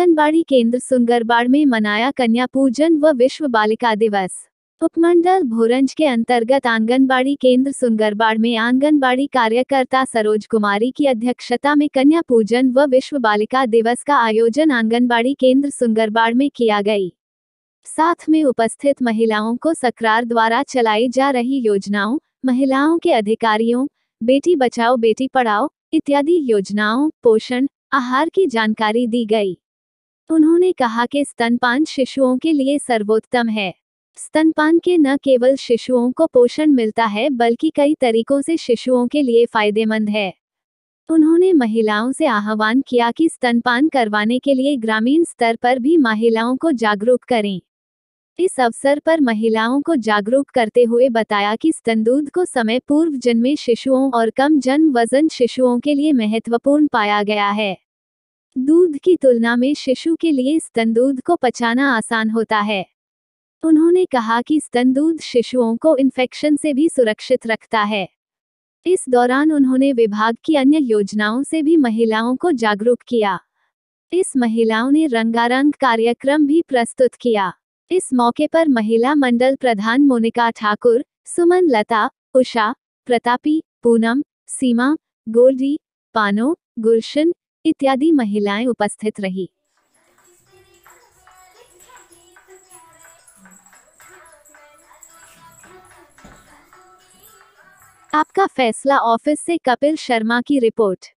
आंगनबाड़ी केंद्र सुंदरबाड़ में मनाया कन्या पूजन व विश्व बालिका दिवस उपमंडल भोरंज के अंतर्गत आंगनबाड़ी केंद्र सुंदरबाड़ में आंगनबाड़ी कार्यकर्ता सरोज कुमारी की अध्यक्षता में कन्या पूजन व विश्व बालिका दिवस का आयोजन आंगनबाड़ी केंद्र सुंदरबाड़ में किया गई साथ में उपस्थित महिलाओं को सकरार द्वारा चलाई जा रही योजनाओं महिलाओं के अधिकारियों बेटी बचाओ बेटी पढ़ाओ इत्यादि योजनाओं पोषण आहार की जानकारी दी गई उन्होंने कहा कि स्तनपान शिशुओं के लिए सर्वोत्तम है स्तनपान के न केवल शिशुओं को पोषण मिलता है बल्कि कई तरीकों से शिशुओं के लिए फायदेमंद है उन्होंने महिलाओं से आह्वान किया कि स्तनपान करवाने के लिए ग्रामीण स्तर पर भी महिलाओं को जागरूक करें इस अवसर पर महिलाओं को जागरूक करते हुए बताया कि स्तन दूध को समय पूर्व जन्मे शिशुओं और कम जन्म वजन शिशुओं के लिए महत्वपूर्ण पाया गया है दूध की तुलना में शिशु के लिए स्तन दूध को पचाना आसान होता है उन्होंने कहा कि स्तन दूध शिशुओं को इन्फेक्शन से भी सुरक्षित रखता है इस दौरान उन्होंने विभाग की अन्य योजनाओं से भी महिलाओं को जागरूक किया इस महिलाओं ने रंगारंग कार्यक्रम भी प्रस्तुत किया इस मौके पर महिला मंडल प्रधान मोनिका ठाकुर सुमन लता उषा प्रतापी पूनम सीमा गोल्डी पानो गुलशन इत्यादि महिलाएं उपस्थित रही आपका फैसला ऑफिस से कपिल शर्मा की रिपोर्ट